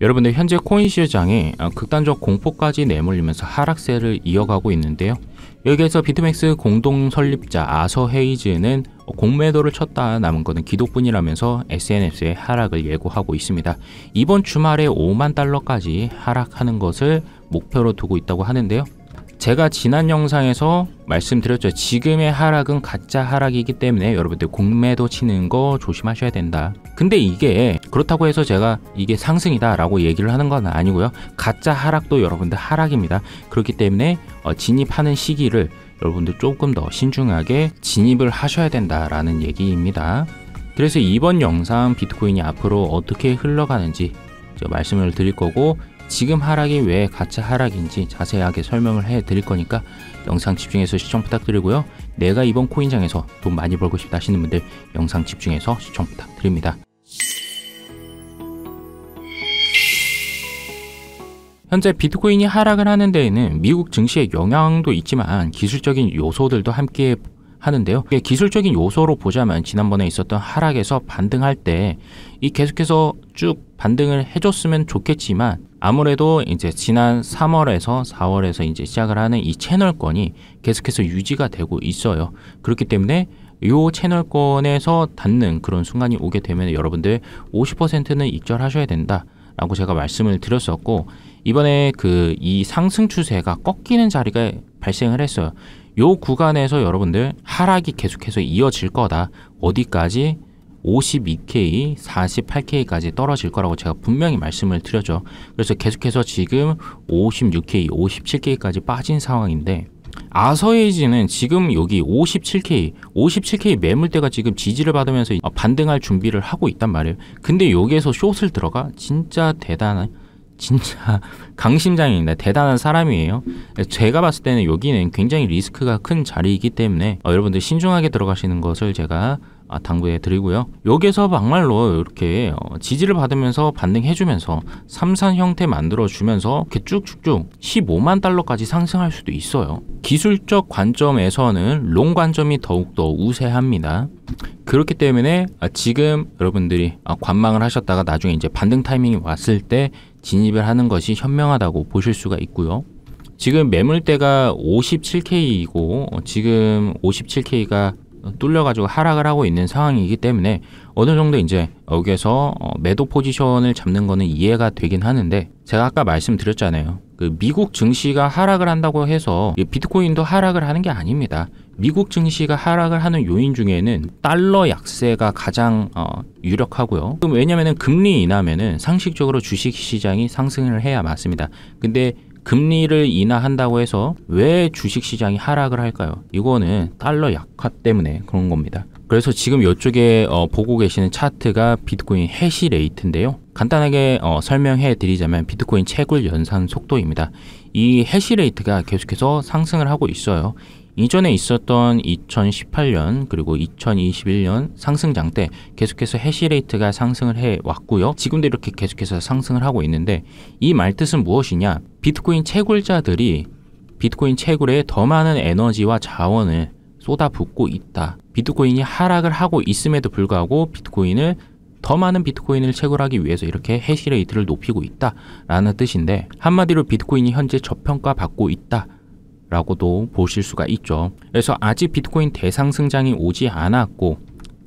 여러분들 현재 코인 시장이 어, 극단적 공포까지 내몰리면서 하락세를 이어가고 있는데요. 여기에서 비트맥스 공동 설립자 아서 헤이즈는 공매도를 쳤다 남은 것은 기도뿐이라면서 SNS에 하락을 예고하고 있습니다. 이번 주말에 5만 달러까지 하락하는 것을 목표로 두고 있다고 하는데요. 제가 지난 영상에서 말씀드렸죠. 지금의 하락은 가짜 하락이기 때문에 여러분들 공매도 치는 거 조심하셔야 된다. 근데 이게 그렇다고 해서 제가 이게 상승이다 라고 얘기를 하는 건 아니고요. 가짜 하락도 여러분들 하락입니다. 그렇기 때문에 어, 진입하는 시기를 여러분들 조금 더 신중하게 진입을 하셔야 된다라는 얘기입니다. 그래서 이번 영상 비트코인이 앞으로 어떻게 흘러가는지 말씀을 드릴 거고 지금 하락이 왜 가짜 하락인지 자세하게 설명을 해 드릴 거니까 영상 집중해서 시청 부탁드리고요. 내가 이번 코인장에서 돈 많이 벌고 싶다 하시는 분들 영상 집중해서 시청 부탁드립니다. 현재 비트코인이 하락을 하는 데에는 미국 증시의 영향도 있지만 기술적인 요소들도 함께 하는데요. 기술적인 요소로 보자면 지난번에 있었던 하락에서 반등할 때 이 계속해서 쭉 반등을 해줬으면 좋겠지만 아무래도 이제 지난 3월에서 4월에서 이제 시작을 하는 이 채널권이 계속해서 유지가 되고 있어요. 그렇기 때문에 요 채널권에서 닿는 그런 순간이 오게 되면 여러분들 50%는 입절하셔야 된다. 라고 제가 말씀을 드렸었고 이번에 그 이 상승 추세가 꺾이는 자리가 발생을 했어요. 요 구간에서 여러분들 하락이 계속해서 이어질 거다. 어디까지 52K, 48K까지 떨어질 거라고 제가 분명히 말씀을 드렸죠. 그래서 계속해서 지금 56K, 57K까지 빠진 상황인데 아서에이지는 지금 여기 57K, 57K 매물대가 지금 지지를 받으면서 어, 반등할 준비를 하고 있단 말이에요. 근데 여기에서 숏을 들어가 진짜 대단한 진짜 강심장입니다. 대단한 사람이에요. 제가 봤을 때는 여기는 굉장히 리스크가 큰 자리이기 때문에 어, 여러분들 신중하게 들어가시는 것을 제가 아, 당부해 드리고요. 여기에서 막말로 이렇게 어, 지지를 받으면서 반등해 주면서 삼산 형태 만들어 주면서 이렇게 쭉쭉쭉 15만 달러까지 상승할 수도 있어요. 기술적 관점에서는 롱 관점이 더욱더 우세합니다. 그렇기 때문에 아, 지금 여러분들이 아, 관망을 하셨다가 나중에 이제 반등 타이밍이 왔을 때 진입을 하는 것이 현명하다고 보실 수가 있고요. 지금 매물대가 57K이고 어, 지금 57K가 뚫려가지고 하락을 하고 있는 상황이기 때문에 어느 정도 이제 여기에서 어, 매도 포지션을 잡는 거는 이해가 되긴 하는데 제가 아까 말씀드렸잖아요. 그 미국 증시가 하락을 한다고 해서 비트코인도 하락을 하는 게 아닙니다. 미국 증시가 하락을 하는 요인 중에는 달러 약세가 가장 어, 유력하고요. 그럼 왜냐면은 금리 인하면은 상식적으로 주식 시장이 상승을 해야 맞습니다. 근데 금리를 인하한다고 해서 왜 주식시장이 하락을 할까요? 이거는 달러 약화 때문에 그런 겁니다. 그래서 지금 이쪽에 어, 보고 계시는 차트가 비트코인 해시 레이트인데요. 간단하게 어, 설명해 드리자면 비트코인 채굴 연산 속도입니다. 이 해시 레이트가 계속해서 상승을 하고 있어요. 이전에 있었던 2018년 그리고 2021년 상승장 때 계속해서 해시레이트가 상승을 해왔고요. 지금도 이렇게 계속해서 상승을 하고 있는데 이 말뜻은 무엇이냐? 비트코인 채굴자들이 비트코인 채굴에 더 많은 에너지와 자원을 쏟아붓고 있다. 비트코인이 하락을 하고 있음에도 불구하고 비트코인을 더 많은 비트코인을 채굴하기 위해서 이렇게 해시레이트를 높이고 있다 라는 뜻인데 한마디로 비트코인이 현재 저평가 받고 있다 라고도 보실 수가 있죠. 그래서 아직 비트코인 대상승장이 오지 않았고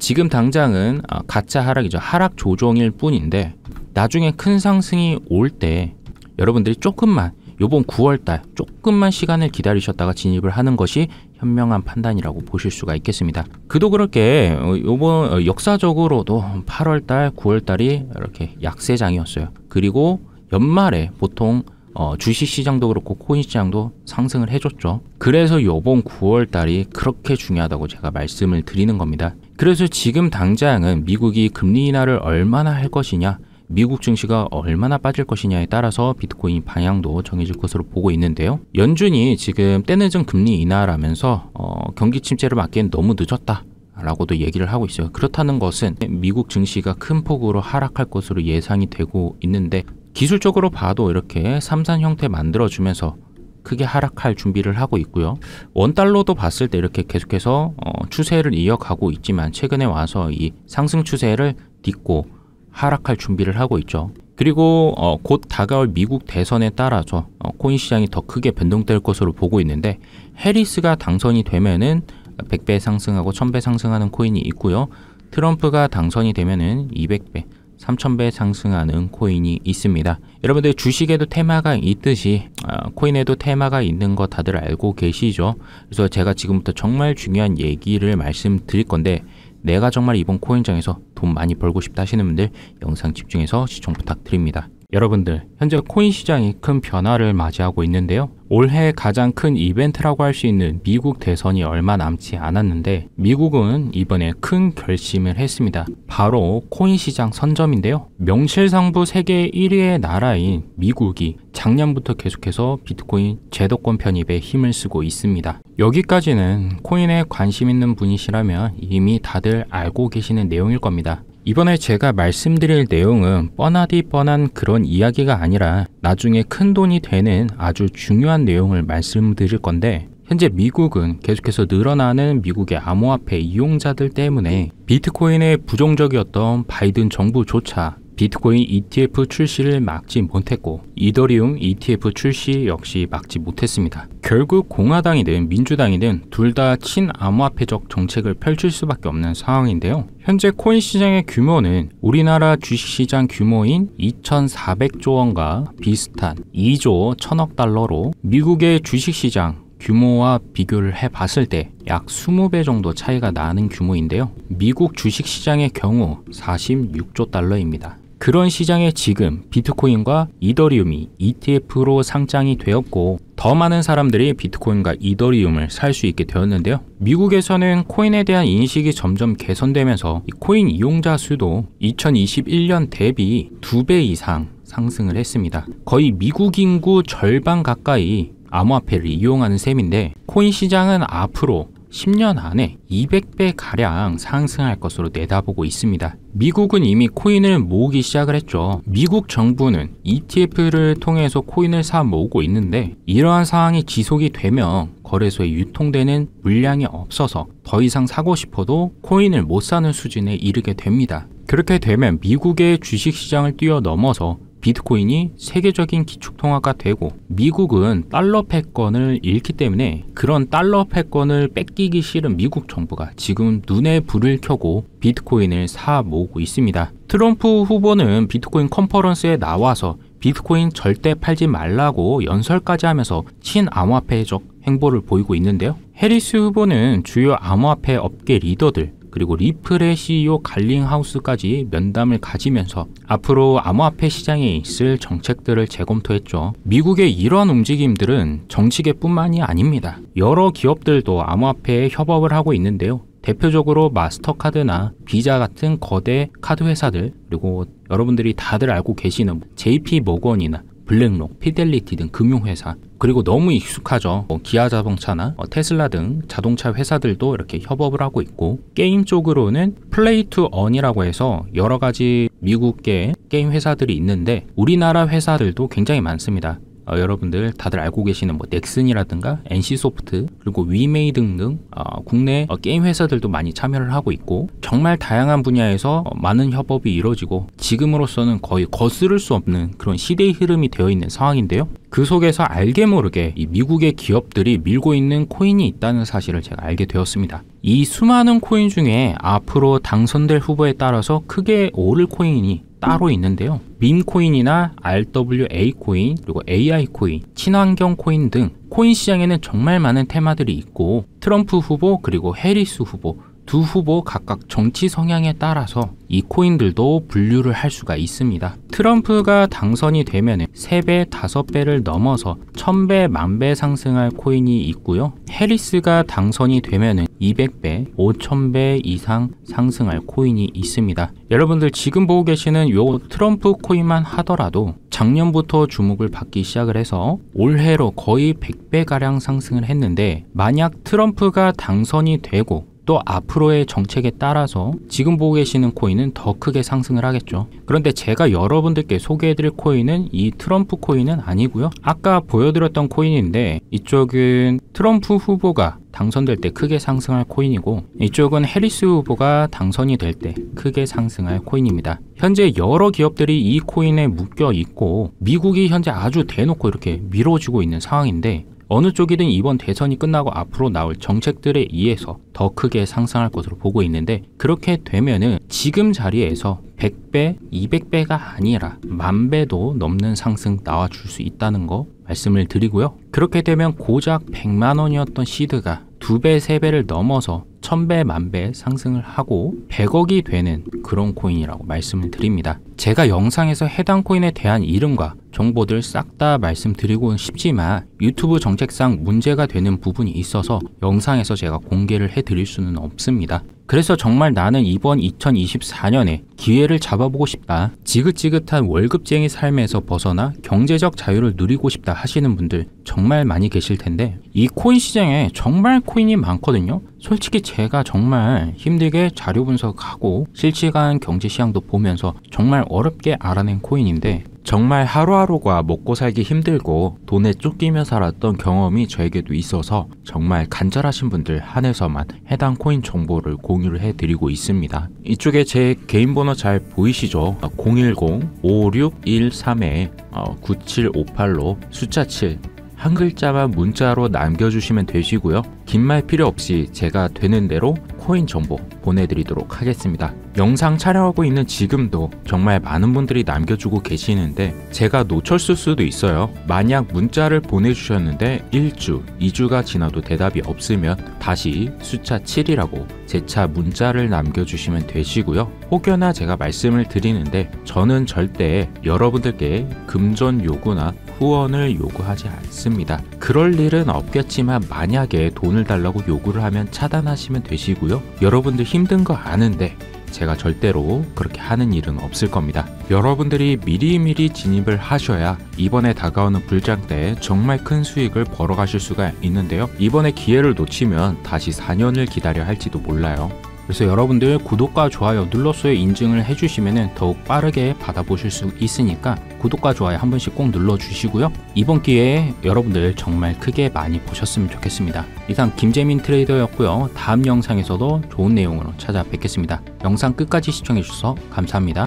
지금 당장은 아, 가짜 하락이죠. 하락 조정일 뿐인데 나중에 큰 상승이 올 때 여러분들이 조금만 요번 9월달 조금만 시간을 기다리셨다가 진입을 하는 것이 현명한 판단이라고 보실 수가 있겠습니다. 그도 그렇게 어, 요번 어, 역사적으로도 8월달, 9월달이 이렇게 약세장이었어요. 그리고 연말에 보통 어, 주식 시장도 그렇고 코인 시장도 상승을 해줬죠. 그래서 요번 9월 달이 그렇게 중요하다고 제가 말씀을 드리는 겁니다. 그래서 지금 당장은 미국이 금리 인하를 얼마나 할 것이냐 미국 증시가 얼마나 빠질 것이냐에 따라서 비트코인 방향도 정해질 것으로 보고 있는데요. 연준이 지금 때늦은 금리 인하라면서 어, 경기 침체를 막기엔 너무 늦었다. 라고도 얘기를 하고 있어요. 그렇다는 것은 미국 증시가 큰 폭으로 하락할 것으로 예상이 되고 있는데 기술적으로 봐도 이렇게 삼산 형태 만들어주면서 크게 하락할 준비를 하고 있고요. 원달러도 봤을 때 이렇게 계속해서 어, 추세를 이어가고 있지만 최근에 와서 이 상승 추세를 딛고 하락할 준비를 하고 있죠. 그리고 어, 곧 다가올 미국 대선에 따라서 어, 코인 시장이 더 크게 변동될 것으로 보고 있는데 해리스가 당선이 되면은 100배 상승하고 1000배 상승하는 코인이 있고요. 트럼프가 당선이 되면은 200배, 3,000배 상승하는 코인이 있습니다. 여러분들 주식에도 테마가 있듯이 아, 코인에도 테마가 있는 거 다들 알고 계시죠? 그래서 제가 지금부터 정말 중요한 얘기를 말씀드릴 건데 내가 정말 이번 코인장에서 돈 많이 벌고 싶다 하시는 분들 영상 집중해서 시청 부탁드립니다. 여러분들, 현재 코인 시장이 큰 변화를 맞이하고 있는데요. 올해 가장 큰 이벤트라고 할 수 있는 미국 대선이 얼마 남지 않았는데 미국은 이번에 큰 결심을 했습니다. 바로 코인 시장 선점인데요. 명실상부 세계 1위의 나라인 미국이 작년부터 계속해서 비트코인 제도권 편입에 힘을 쓰고 있습니다. 여기까지는 코인에 관심 있는 분이시라면 이미 다들 알고 계시는 내용일 겁니다. 이번에 제가 말씀드릴 내용은 뻔하디 뻔한 그런 이야기가 아니라 나중에 큰 돈이 되는 아주 중요한 내용을 말씀드릴 건데 현재 미국은 계속해서 늘어나는 미국의 암호화폐 이용자들 때문에 비트코인의 부정적이었던 바이든 정부조차 비트코인 ETF 출시를 막지 못했고 이더리움 ETF 출시 역시 막지 못했습니다. 결국 공화당이든 민주당이든 둘 다 친암호화폐적 정책을 펼칠 수밖에 없는 상황인데요. 현재 코인 시장의 규모는 우리나라 주식시장 규모인 2,400조 원과 비슷한 2조 1천억 달러로 미국의 주식시장 규모와 비교를 해봤을 때 약 20배 정도 차이가 나는 규모인데요. 미국 주식시장의 경우 46조 달러입니다. 그런 시장에 지금 비트코인과 이더리움이 ETF로 상장이 되었고 더 많은 사람들이 비트코인과 이더리움을 살 수 있게 되었는데요. 미국에서는 코인에 대한 인식이 점점 개선되면서 코인 이용자 수도 2021년 대비 2배 이상 상승을 했습니다. 거의 미국 인구 절반 가까이 암호화폐를 이용하는 셈인데 코인 시장은 앞으로 10년 안에 200배 가량 상승할 것으로 내다보고 있습니다. 미국은 이미 코인을 모으기 시작을 했죠. 미국 정부는 ETF를 통해서 코인을 사 모으고 있는데 이러한 상황이 지속이 되면 거래소에 유통되는 물량이 없어서 더 이상 사고 싶어도 코인을 못 사는 수준에 이르게 됩니다. 그렇게 되면 미국의 주식시장을 뛰어넘어서 비트코인이 세계적인 기축통화가 되고 미국은 달러 패권을 잃기 때문에 그런 달러 패권을 뺏기기 싫은 미국 정부가 지금 눈에 불을 켜고 비트코인을 사 모으고 있습니다. 트럼프 후보는 비트코인 컨퍼런스에 나와서 비트코인 절대 팔지 말라고 연설까지 하면서 친암호화폐적 행보를 보이고 있는데요. 해리스 후보는 주요 암호화폐 업계 리더들 그리고 리플의 CEO 갈링하우스까지 면담을 가지면서 앞으로 암호화폐 시장에 있을 정책들을 재검토했죠. 미국의 이러한 움직임들은 정치계뿐만이 아닙니다. 여러 기업들도 암호화폐에 협업을 하고 있는데요. 대표적으로 마스터카드나 비자 같은 거대 카드 회사들 그리고 여러분들이 다들 알고 계시는 JP 모건이나 블랙록, 피델리티 등 금융회사 그리고 너무 익숙하죠. 뭐 기아 자동차나 뭐 테슬라 등 자동차 회사들도 이렇게 협업을 하고 있고 게임 쪽으로는 플레이 투 언이라고 해서 여러 가지 미국계 게임 회사들이 있는데 우리나라 회사들도 굉장히 많습니다. 어, 여러분들 다들 알고 계시는 뭐 넥슨이라든가 NC소프트 그리고 위메이 등등 어, 국내 어, 게임 회사들도 많이 참여를 하고 있고 정말 다양한 분야에서 어, 많은 협업이 이루어지고 지금으로서는 거의 거스를 수 없는 그런 시대의 흐름이 되어 있는 상황인데요. 그 속에서 알게 모르게 미국의 기업들이 밀고 있는 코인이 있다는 사실을 제가 알게 되었습니다. 이 수많은 코인 중에 앞으로 당선될 후보에 따라서 크게 오를 코인이 따로 있는데요. 밈코인이나 RWA 코인, 그리고 AI 코인, 친환경 코인 등 코인 시장에는 정말 많은 테마들이 있고 트럼프 후보 그리고 해리스 후보 두 후보 각각 정치 성향에 따라서 이 코인들도 분류를 할 수가 있습니다. 트럼프가 당선이 되면 3배, 5배를 넘어서 1000배, 만배 상승할 코인이 있고요. 해리스가 당선이 되면 200배, 5000배 이상 상승할 코인이 있습니다. 여러분들 지금 보고 계시는 요 트럼프 코인만 하더라도 작년부터 주목을 받기 시작을 해서 올해로 거의 100배가량 상승을 했는데 만약 트럼프가 당선이 되고 또 앞으로의 정책에 따라서 지금 보고 계시는 코인은 더 크게 상승을 하겠죠. 그런데 제가 여러분들께 소개해드릴 코인은 이 트럼프 코인은 아니고요. 아까 보여드렸던 코인인데 이쪽은 트럼프 후보가 당선될 때 크게 상승할 코인이고 이쪽은 해리스 후보가 당선이 될 때 크게 상승할 코인입니다. 현재 여러 기업들이 이 코인에 묶여 있고 미국이 현재 아주 대놓고 이렇게 미뤄지고 있는 상황인데 어느 쪽이든 이번 대선이 끝나고 앞으로 나올 정책들에 의해서 더 크게 상승할 것으로 보고 있는데 그렇게 되면은 지금 자리에서 100배, 200배가 아니라 만 배도 넘는 상승 나와줄 수 있다는 거 말씀을 드리고요. 그렇게 되면 고작 100만 원이었던 시드가 2배, 3배를 넘어서 1000배, 만배 상승을 하고 100억이 되는 그런 코인이라고 말씀을 드립니다. 제가 영상에서 해당 코인에 대한 이름과 정보들 싹 다 말씀드리고는 싶지만 유튜브 정책상 문제가 되는 부분이 있어서 영상에서 제가 공개를 해드릴 수는 없습니다. 그래서 정말 나는 이번 2024년에 기회를 잡아보고 싶다. 지긋지긋한 월급쟁이 삶에서 벗어나 경제적 자유를 누리고 싶다 하시는 분들 정말 많이 계실 텐데 이 코인 시장에 정말 코인이 많거든요. 솔직히 제가 정말 힘들게 자료 분석하고 실시간 경제 시황도 보면서 정말 어렵게 알아낸 코인인데 정말 하루하루가 먹고 살기 힘들고 돈에 쫓기며 살았던 경험이 저에게도 있어서 정말 간절하신 분들 한해서만 해당 코인 정보를 공유를 해드리고 있습니다. 이쪽에 제 개인 번호 잘 보이시죠? 010-5613-9758로 어, 숫자 7 한 글자만 문자로 남겨주시면 되시고요. 긴 말 필요 없이 제가 되는 대로 코인 정보 보내드리도록 하겠습니다. 영상 촬영하고 있는 지금도 정말 많은 분들이 남겨주고 계시는데 제가 노철수 수도 있어요. 만약 문자를 보내주셨는데 1주, 2주가 지나도 대답이 없으면 다시 숫자 7이라고 재차 문자를 남겨주시면 되시고요. 혹여나 제가 말씀을 드리는데 저는 절대 여러분들께 금전 요구나 후원을 요구하지 않습니다. 그럴 일은 없겠지만 만약에 돈을 달라고 요구를 하면 차단하시면 되시고요. 여러분들 힘든 거 아는데 제가 절대로 그렇게 하는 일은 없을 겁니다. 여러분들이 미리미리 진입을 하셔야 이번에 다가오는 불장 때 정말 큰 수익을 벌어가실 수가 있는데요. 이번에 기회를 놓치면 다시 4년을 기다려 할지도 몰라요. 그래서 여러분들 구독과 좋아요 눌러서 인증을 해주시면 더욱 빠르게 받아보실 수 있으니까 구독과 좋아요 한 번씩 꼭 눌러주시고요. 이번 기회에 여러분들 정말 크게 많이 보셨으면 좋겠습니다. 이상 김재민 트레이더였고요. 다음 영상에서도 좋은 내용으로 찾아뵙겠습니다. 영상 끝까지 시청해주셔서 감사합니다.